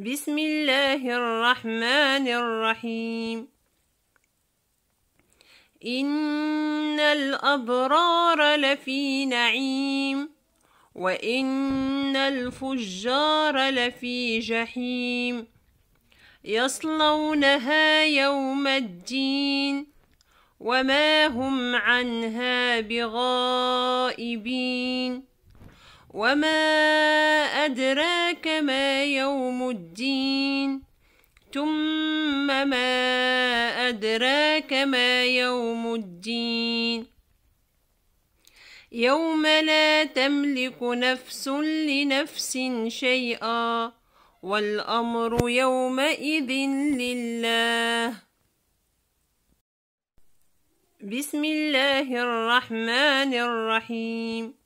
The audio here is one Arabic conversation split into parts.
بسم الله الرحمن الرحيم إن الأبرار لفي نعيم وإن الفجار لفي جحيم يصلونها يوم الدين وما هم عنها بغائبين وما أدراك ما يوم الدين ثم ما أدراك ما يوم الدين يوم لا تملك نفس لنفس شيئا والأمر يومئذ لله بسم الله الرحمن الرحيم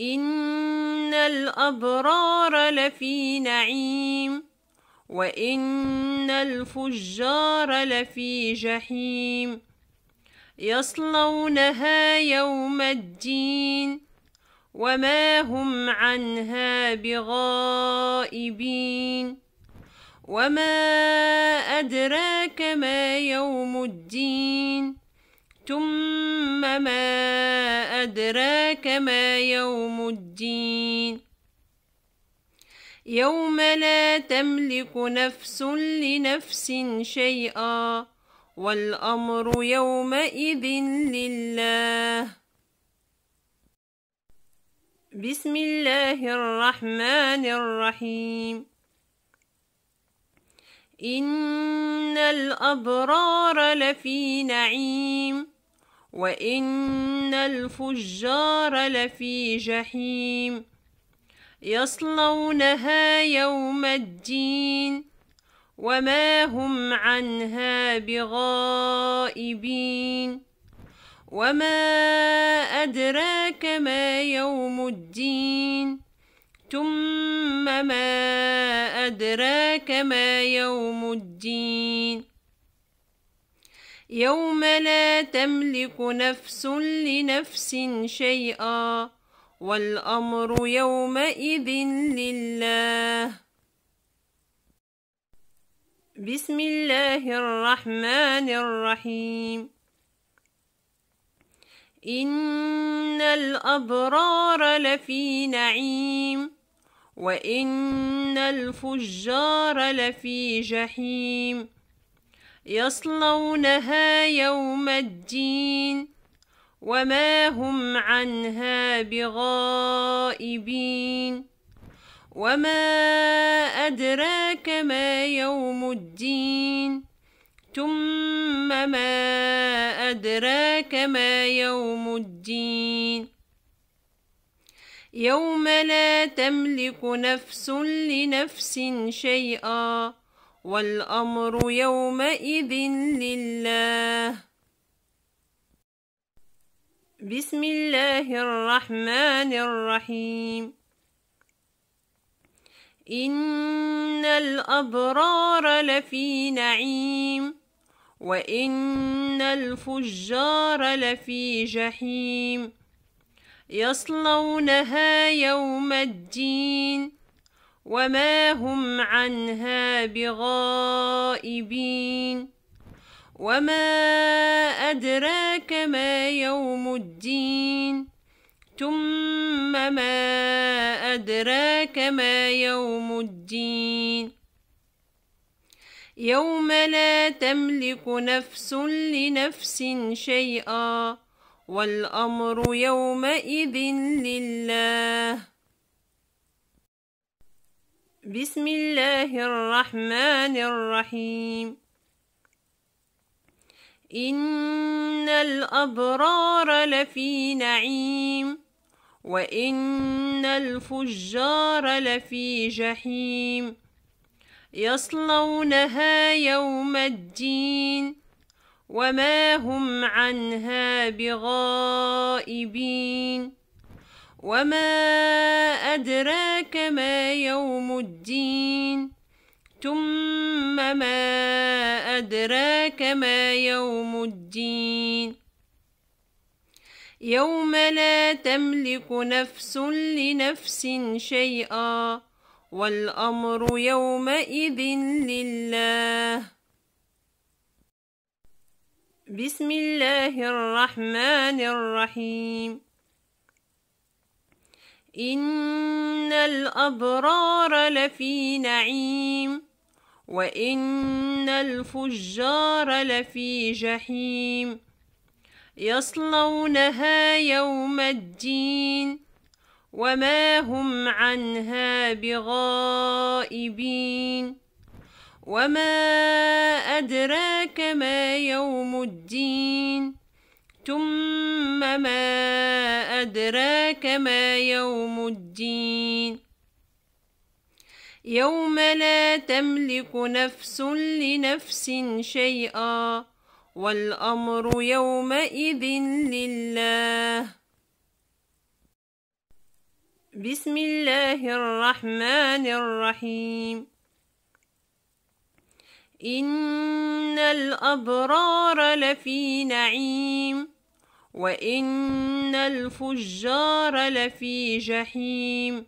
إن الأبرار لفي نعيم وإن الفجار لفي جحيم يصلونها يوم الدين وما هم عنها بغائبين وما أدراك ما يوم الدين ثم ما أدراك ما يوم الدين يوم لا تملك نفس لنفس شيئا والأمر يومئذ لله بسم الله الرحمن الرحيم إن الأبرار لفي نعيم وإن الفجار لفي جحيم يصلونها يوم الدين وما هم عنها بغائبين وما أدراك ما يوم الدين ثم ما أدراك ما يوم الدين يوم لا تملك نفس لنفس شيئا والأمر يومئذ لله بسم الله الرحمن الرحيم إن الأبرار لفي نعيم وإن الفجار لفي جحيم يصلونها يوم الدين وما هم عنها بغائبين وما أدراك ما يوم الدين ثم ما أدراك ما يوم الدين يوم لا تملك نفس لنفس شيئا والأمر يومئذ لله بسم الله الرحمن الرحيم إن الأبرار لفي نعيم وإن الفجار لفي جحيم يصلونها يوم الدين وما هم عنها بغائبين وما أدراك ما يوم الدين ثم ما أدراك ما يوم الدين يوم لا تملك نفس لنفس شيئا والأمر يومئذ لله بسم الله الرحمن الرحيم إن الأبرار لفي نعيم وإن الفجار لفي جحيم يصلونها يوم الدين وما هم عنها بغائبين وما أدراك ما يوم الدين ثم ما أدراك ما يوم الدين يوم لا تملك نفس لنفس شيئا والأمر يومئذ لله بسم الله الرحمن الرحيم إن الأبرار لفي نعيم وإن الفجار لفي جحيم يصلونها يوم الدين وما هم عنها بغائبين وما أدراك ما يوم الدين ثم ما أدراك ما يوم الدين يوم لا تملك نفس لنفس شيئا والأمر يومئذ لله بسم الله الرحمن الرحيم إن الأبرار لفي نعيم وإن الفجار لفي جحيم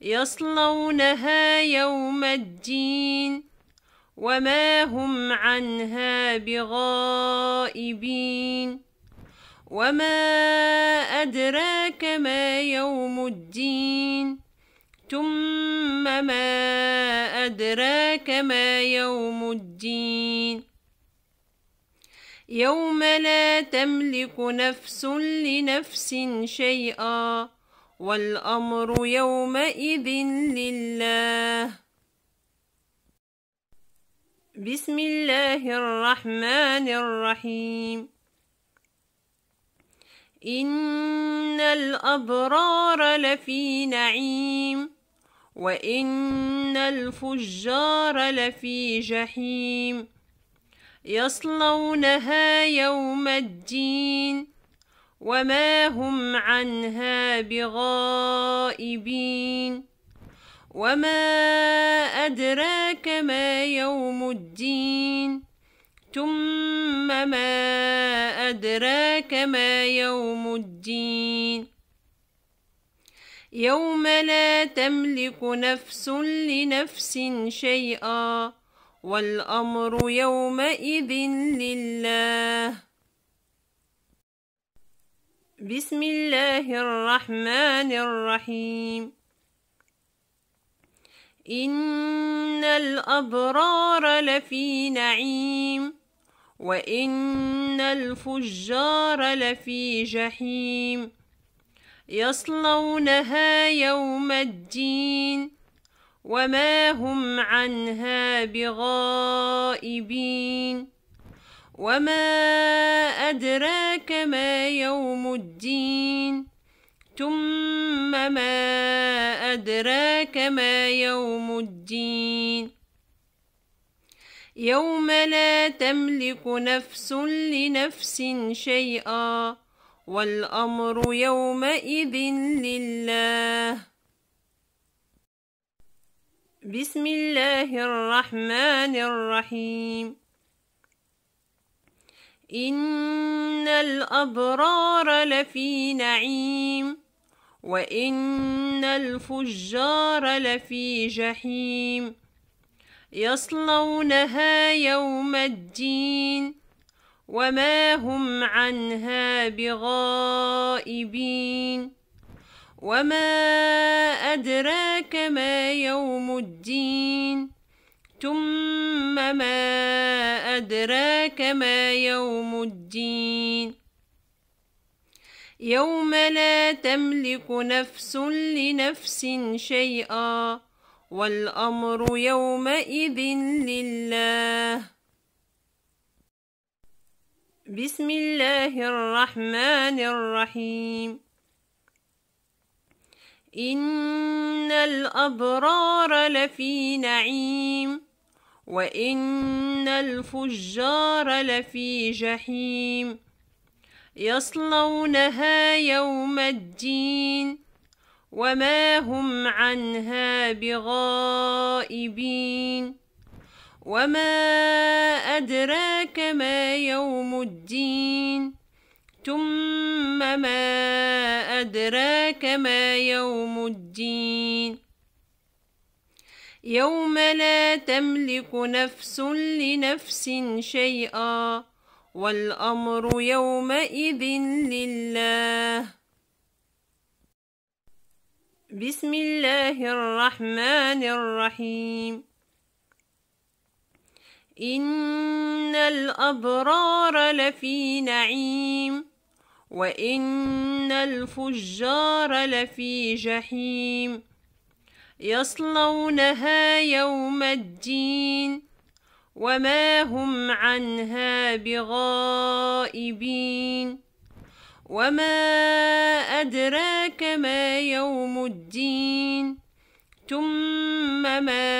يصلونها يوم الدين وما هم عنها بغائبين وما أدراك ما يوم الدين ثم ما أدراك ما يوم الدين يوم لا تملك نفس لنفس شيئا والأمر يومئذ لله بسم الله الرحمن الرحيم إن الأبرار لفي نعيم وإن الفجار لفي جحيم يصلونها يوم الدين وما هم عنها بغائبين وما أدراك ما يوم الدين ثم ما أدراك ما يوم الدين يوم لا تملك نفس لنفس شيئا والأمر يومئذ لله بسم الله الرحمن الرحيم إن الأبرار لفي نعيم وإن الفجار لفي جحيم يصلونها يوم الدين وما هم عنها بغائبين وما أدراك ما يوم الدين ثم ما أدراك ما يوم الدين يوم لا تملك نفس لنفس شيئا والأمر يومئذ لله بسم الله الرحمن الرحيم إن الأبرار لفي نعيم وإن الفجار لفي جحيم يصلونها يوم الدين وما هم عنها بغائبين وما أدراك ما يوم الدين ثم ما أدراك ما يوم الدين يوم لا تملك نفس لنفس شيئا والأمر يومئذ لله بسم الله الرحمن الرحيم إن الأبرار لفي نعيم وإن الفجار لفي جحيم يصلونها يوم الدين وما هم عنها بغائبين وما أدراك ما يوم الدين ثم ما أدراك ما يوم الدين يوم لا تملك نفس لنفس شيئا والأمر يومئذ لله بسم الله الرحمن الرحيم إن الأبرار لفي نعيم وإن الفجار لفي جحيم يصلونها يوم الدين وما هم عنها بغائبين وما أدراك ما يوم الدين ثم ما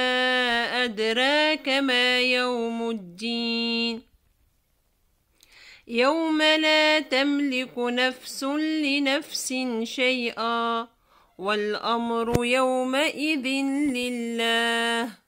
أدراك ما يوم الدين يوم لا تملك نفس لنفس شيئا والأمر يومئذ لله